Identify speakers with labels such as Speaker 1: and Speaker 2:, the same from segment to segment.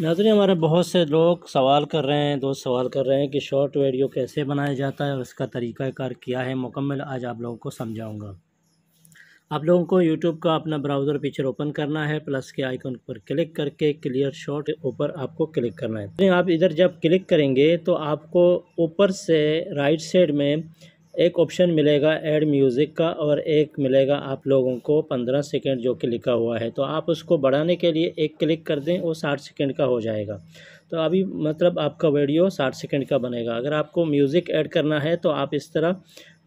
Speaker 1: नाजरी हमारे बहुत से लोग सवाल कर रहे हैं दोस्त सवाल कर रहे हैं कि शॉर्ट वीडियो कैसे बनाया जाता है और इसका तरीक़ाकार क्या है मुकम्मल आज आप लोगों को समझाऊंगा आप लोगों को यूट्यूब का अपना ब्राउज़र पिक्चर ओपन करना है प्लस के आइकन पर क्लिक करके क्लियर शॉट ऊपर आपको क्लिक करना है आप इधर जब क्लिक करेंगे तो आपको ऊपर से राइट साइड में एक ऑप्शन मिलेगा ऐड म्यूज़िक का और एक मिलेगा आप लोगों को पंद्रह सेकेंड जो कि लिखा हुआ है तो आप उसको बढ़ाने के लिए एक क्लिक कर दें वो साठ सेकेंड का हो जाएगा तो अभी मतलब आपका वीडियो साठ सेकेंड का बनेगा अगर आपको म्यूज़िक ऐड करना है तो आप इस तरह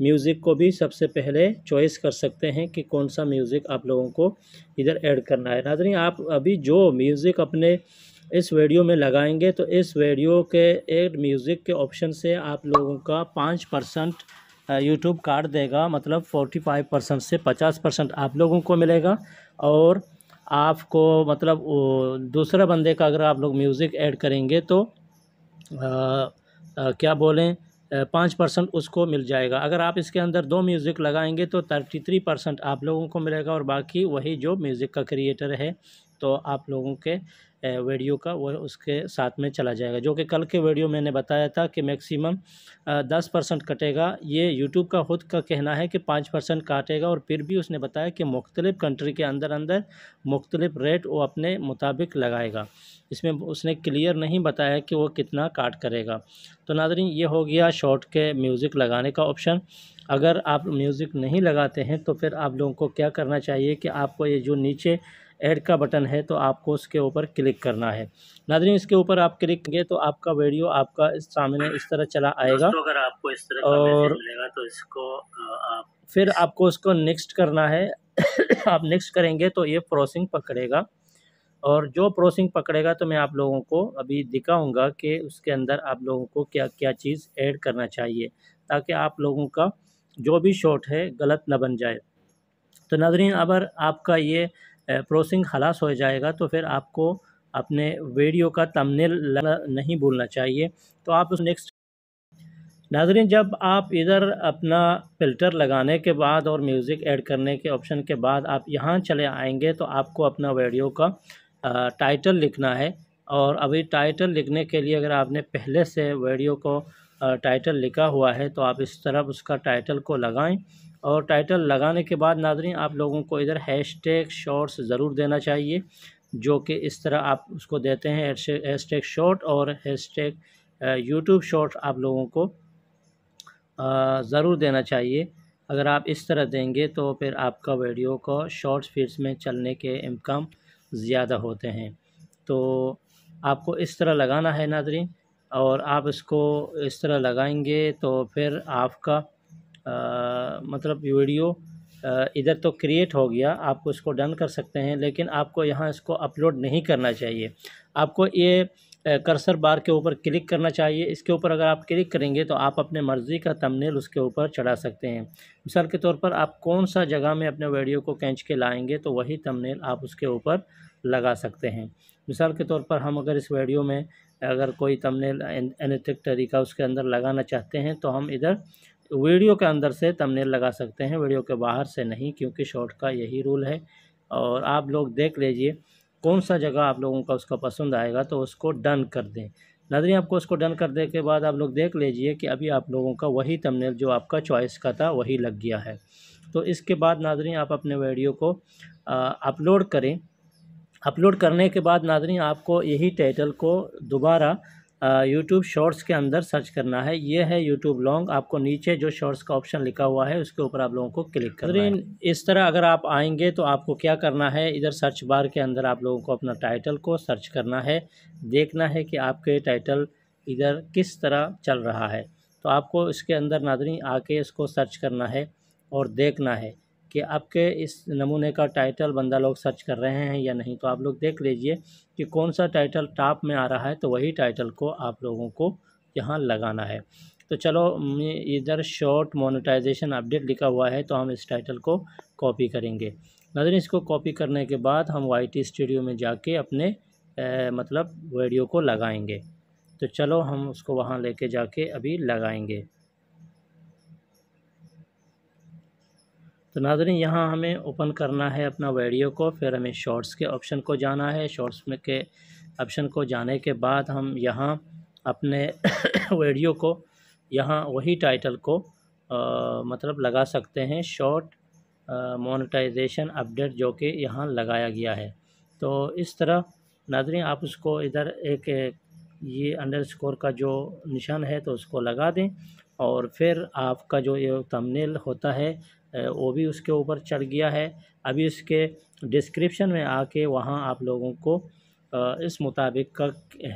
Speaker 1: म्यूज़िक को भी सबसे पहले चॉइस कर सकते हैं कि कौन सा म्यूज़िक आप लोगों को इधर ऐड करना है नाजरी आप अभी जो म्यूज़िक अपने इस वीडियो में लगाएंगे तो इस वीडियो के एड म्यूज़िक के ऑप्शन से आप लोगों का पाँच परसेंट यूट्यूब कार्ड देगा मतलब फोर्टी फाइव परसेंट से पचास परसेंट आप लोगों को मिलेगा और आपको मतलब दूसरे बंदे का अगर आप लोग म्यूज़िक ऐड करेंगे तो आ, आ, क्या बोलें पाँच परसेंट उसको मिल जाएगा अगर आप इसके अंदर दो म्यूज़िक लगाएंगे तो थर्टी थ्री परसेंट आप लोगों को मिलेगा और बाकी वही जो म्यूज़िक का क्रिएटर है तो आप लोगों के वीडियो का वो उसके साथ में चला जाएगा जो कि कल के वीडियो मैंने बताया था कि मैक्सिमम दस परसेंट कटेगा ये यूट्यूब का खुद का कहना है कि पाँच परसेंट काटेगा और फिर भी उसने बताया कि मुख्तलिफ़ कंट्री के अंदर अंदर मुख्तलिफ़ रेट वो अपने मुताबिक लगाएगा इसमें उसने क्लियर नहीं बताया कि वो कितना काट करेगा तो नादरी ये हो गया शॉर्ट के म्यूज़िक लगाने का ऑप्शन अगर आप म्यूज़िक नहीं लगाते हैं तो फिर आप लोगों को क्या करना चाहिए कि आपको ये जो नीचे ऐड का बटन है तो आपको उसके ऊपर क्लिक करना है नादरी इसके ऊपर आप क्लिक करेंगे तो आपका वीडियो आपका सामने इस तरह चला आएगा तो अगर आपको इस तरह और मिलेगा तो इसको आप फिर आपको उसको नेक्स्ट करना है आप नेक्स्ट करेंगे तो ये प्रोसिंग पकड़ेगा और जो प्रोसिंग पकड़ेगा तो मैं आप लोगों को अभी दिखाऊंगा कि उसके अंदर आप लोगों को क्या क्या चीज़ ऐड करना चाहिए ताकि आप लोगों का जो भी शॉट है गलत ना बन जाए तो नदरीन अगर आपका ये प्रोसेसिंग खलास हो जाएगा तो फिर आपको अपने वीडियो का तमनेल नहीं भूलना चाहिए तो आप उस नेक्स्ट नाजरीन जब आप इधर अपना फ़िल्टर लगाने के बाद और म्यूज़िक ऐड करने के ऑप्शन के बाद आप यहाँ चले आएंगे तो आपको अपना वीडियो का टाइटल लिखना है और अभी टाइटल लिखने के लिए अगर आपने पहले से वीडियो को टाइटल लिखा हुआ है तो आप इस तरह उसका टाइटल को लगाएं और टाइटल लगाने के बाद नाजरीन आप लोगों को इधर हैश टैग शॉर्ट्स ज़रूर देना चाहिए जो कि इस तरह आप उसको देते हैं हैश टैग शॉर्ट और हैश टैग यूट्यूब शॉर्ट्स आप लोगों को ज़रूर देना चाहिए अगर आप इस तरह देंगे तो फिर आपका वीडियो को शॉर्ट्स फीड्स में चलने के इम्कान ज़्यादा होते हैं तो आपको इस तरह लगाना है नादरी और आप इसको इस तरह लगाएंगे तो फिर आपका मतलब वीडियो इधर तो क्रिएट हो गया आपको इसको डन कर सकते हैं लेकिन आपको यहाँ इसको अपलोड नहीं करना चाहिए आपको ये कर्सर बार के ऊपर क्लिक करना चाहिए इसके ऊपर अगर आप क्लिक करेंगे तो आप अपने मर्ज़ी का तमनेल उसके ऊपर चढ़ा सकते हैं मिसाल के तौर पर आप कौन सा जगह में अपने वीडियो को कैंच के लाएंगे तो वही तमनेल आप उसके ऊपर लगा सकते हैं मिसाल के तौर पर हम अगर इस वीडियो में अगर कोई तमनेल एनेथिक तरीका उसके अंदर लगाना चाहते हैं तो हम इधर वीडियो के अंदर से तमनेल लगा सकते हैं वीडियो के बाहर से नहीं क्योंकि शॉर्ट का यही रूल है और आप लोग देख लीजिए कौन सा जगह आप लोगों का उसका पसंद आएगा तो उसको डन कर दें नजरिए आपको उसको डन कर दे के बाद आप लोग देख लीजिए कि अभी आप लोगों का वही तमनेल जो आपका चॉइस का था वही लग गया है तो इसके बाद नादरी आप अपने वीडियो को अपलोड करें अपलोड करने के बाद नादरी आपको यही टाइटल को दोबारा यूट्यूब शॉर्ट्स के अंदर सर्च करना है ये है यूट्यूब लॉन्ग आपको नीचे जो शॉर्ट्स का ऑप्शन लिखा हुआ है उसके ऊपर आप लोगों को क्लिक करना है इस तरह अगर आप आएंगे तो आपको क्या करना है इधर सर्च बार के अंदर आप लोगों को अपना टाइटल को सर्च करना है देखना है कि आपके टाइटल इधर किस तरह चल रहा है तो आपको इसके अंदर नादरी आके इसको सर्च करना है और देखना है कि आपके इस नमूने का टाइटल बंदा लोग सर्च कर रहे हैं या नहीं तो आप लोग देख लीजिए कि कौन सा टाइटल टॉप में आ रहा है तो वही टाइटल को आप लोगों को यहाँ लगाना है तो चलो हम्म, इधर शॉर्ट मोनेटाइजेशन अपडेट लिखा हुआ है तो हम इस टाइटल को कॉपी करेंगे नजर इसको कॉपी करने के बाद हम वाई टी स्टूडियो में जाके अपने ए, मतलब वीडियो को लगाएंगे तो चलो हम उसको वहाँ लेके जाके अभी लगाएंगे तो नाजरन यहाँ हमें ओपन करना है अपना वीडियो को फिर हमें शॉर्ट्स के ऑप्शन को जाना है शॉर्ट्स में के ऑप्शन को जाने के बाद हम यहाँ अपने वीडियो को यहाँ वही टाइटल को आ, मतलब लगा सकते हैं शॉर्ट मोनेटाइजेशन अपडेट जो कि यहाँ लगाया गया है तो इस तरह नाजरन आप उसको इधर एक, एक ये अंडर स्कोर का जो निशान है तो उसको लगा दें और फिर आपका जो ये तमनेल होता है वो भी उसके ऊपर चढ़ गया है अभी इसके डिस्क्रिप्शन में आके वहाँ आप लोगों को इस मुताबिक का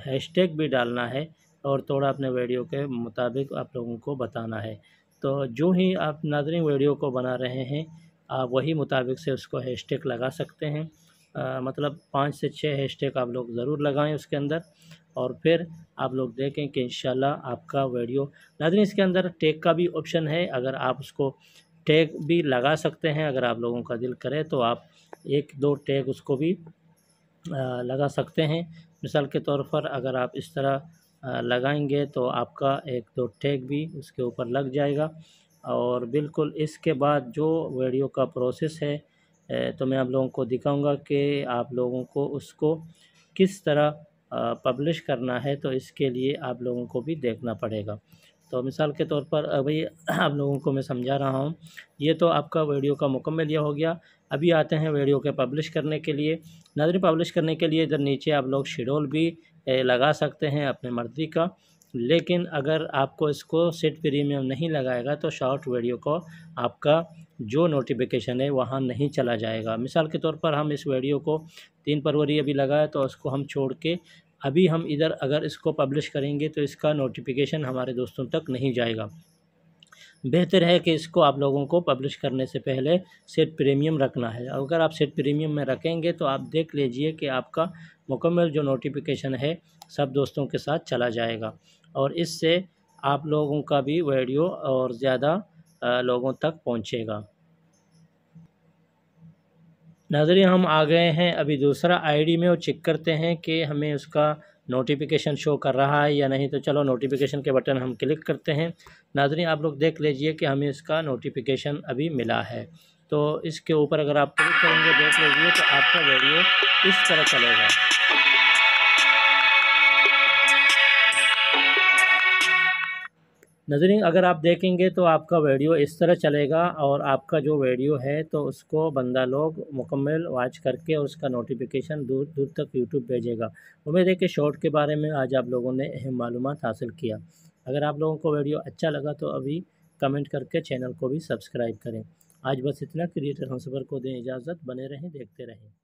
Speaker 1: हैशटैग भी डालना है और थोड़ा अपने वीडियो के मुताबिक आप लोगों को बताना है तो जो ही आप नाजरन वीडियो को बना रहे हैं आप वही मुताबिक से उसको हैशटैग लगा सकते हैं आ, मतलब पाँच से छः हैशटैग आप लोग ज़रूर लगाएं उसके अंदर और फिर आप लोग देखें कि इन आपका वीडियो नाजरन इसके अंदर टैग का भी ऑप्शन है अगर आप उसको टैग भी लगा सकते हैं अगर आप लोगों का दिल करे तो आप एक दो टैग उसको भी लगा सकते हैं मिसाल के तौर पर अगर आप इस तरह लगाएंगे तो आपका एक दो टैग भी उसके ऊपर लग जाएगा और बिल्कुल इसके बाद जो वीडियो का प्रोसेस है तो मैं आप लोगों को दिखाऊंगा कि आप लोगों को उसको किस तरह पब्लिश करना है तो इसके लिए आप लोगों को भी देखना पड़ेगा तो मिसाल के तौर पर अभी आप लोगों को मैं समझा रहा हूँ ये तो आपका वीडियो का मुकम्मल यह हो गया अभी आते हैं वीडियो के पब्लिश करने के लिए नजर पब्लिश करने के लिए इधर नीचे आप लोग शेड्यूल भी लगा सकते हैं अपने मर्ज़ी का लेकिन अगर आपको इसको सेट प्रीमियम नहीं लगाएगा तो शॉर्ट वीडियो को आपका जो नोटिफिकेशन है वहाँ नहीं चला जाएगा मिसाल के तौर पर हम इस वीडियो को तीन फरवरी अभी लगाए तो उसको हम छोड़ के अभी हम इधर अगर इसको पब्लिश करेंगे तो इसका नोटिफिकेशन हमारे दोस्तों तक नहीं जाएगा बेहतर है कि इसको आप लोगों को पब्लिश करने से पहले सेट प्रीमियम रखना है अगर आप सेट प्रीमियम में रखेंगे तो आप देख लीजिए कि आपका मुकम्मल जो नोटिफिकेशन है सब दोस्तों के साथ चला जाएगा और इससे आप लोगों का भी वीडियो और ज़्यादा लोगों तक पहुंचेगा नाजरीन हम आ गए हैं अभी दूसरा आईडी में और चेक करते हैं कि हमें उसका नोटिफिकेशन शो कर रहा है या नहीं तो चलो नोटिफिकेशन के बटन हम क्लिक करते हैं नाजरीन आप लोग देख लीजिए कि हमें उसका नोटिफिकेशन अभी मिला है तो इसके ऊपर अगर आप क्लिक करेंगे देख लीजिए तो आपका वीडियो इस तरह चलेगा नजरिन अगर आप देखेंगे तो आपका वीडियो इस तरह चलेगा और आपका जो वीडियो है तो उसको बंदा लोग मुकम्मल वाच करके उसका नोटिफिकेशन दूर दूर तक यूट्यूब भेजेगा उम्मीद है कि शॉर्ट के बारे में आज आप लोगों ने अहम मालूम हासिल किया अगर आप लोगों को वीडियो अच्छा लगा तो अभी कमेंट करके चैनल को भी सब्सक्राइब करें आज बस इतना क्रिएटर हम सफर को दें इजाज़त बने रहें देखते रहें